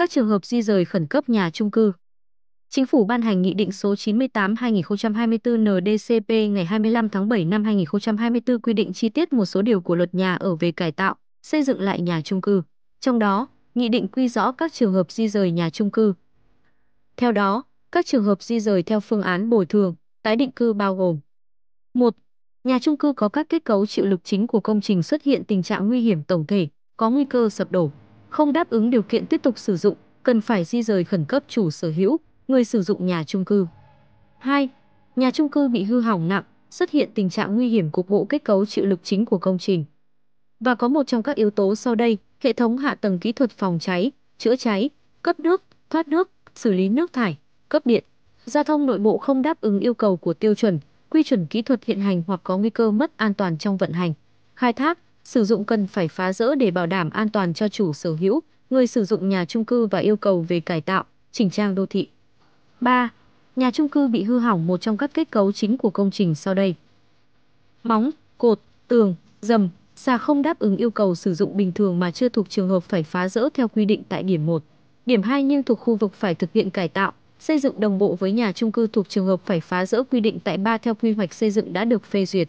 các trường hợp di rời khẩn cấp nhà trung cư. Chính phủ ban hành Nghị định số 98-2024 NDCP ngày 25 tháng 7 năm 2024 quy định chi tiết một số điều của luật nhà ở về cải tạo, xây dựng lại nhà trung cư. Trong đó, Nghị định quy rõ các trường hợp di rời nhà trung cư. Theo đó, các trường hợp di rời theo phương án bồi thường, tái định cư bao gồm 1. Nhà trung cư có các kết cấu chịu lực chính của công trình xuất hiện tình trạng nguy hiểm tổng thể, có nguy cơ sập đổ không đáp ứng điều kiện tiếp tục sử dụng, cần phải di rời khẩn cấp chủ sở hữu, người sử dụng nhà chung cư. 2. Nhà chung cư bị hư hỏng nặng, xuất hiện tình trạng nguy hiểm cục bộ kết cấu chịu lực chính của công trình. Và có một trong các yếu tố sau đây, hệ thống hạ tầng kỹ thuật phòng cháy, chữa cháy, cấp nước, thoát nước, xử lý nước thải, cấp điện, giao thông nội bộ không đáp ứng yêu cầu của tiêu chuẩn, quy chuẩn kỹ thuật hiện hành hoặc có nguy cơ mất an toàn trong vận hành, khai thác, sử dụng cần phải phá rỡ để bảo đảm an toàn cho chủ sở hữu, người sử dụng nhà chung cư và yêu cầu về cải tạo, chỉnh trang đô thị. 3. Nhà chung cư bị hư hỏng một trong các kết cấu chính của công trình sau đây. Móng, cột, tường, dầm, xà không đáp ứng yêu cầu sử dụng bình thường mà chưa thuộc trường hợp phải phá rỡ theo quy định tại điểm 1. Điểm 2 nhưng thuộc khu vực phải thực hiện cải tạo, xây dựng đồng bộ với nhà chung cư thuộc trường hợp phải phá rỡ quy định tại 3 theo quy hoạch xây dựng đã được phê duyệt.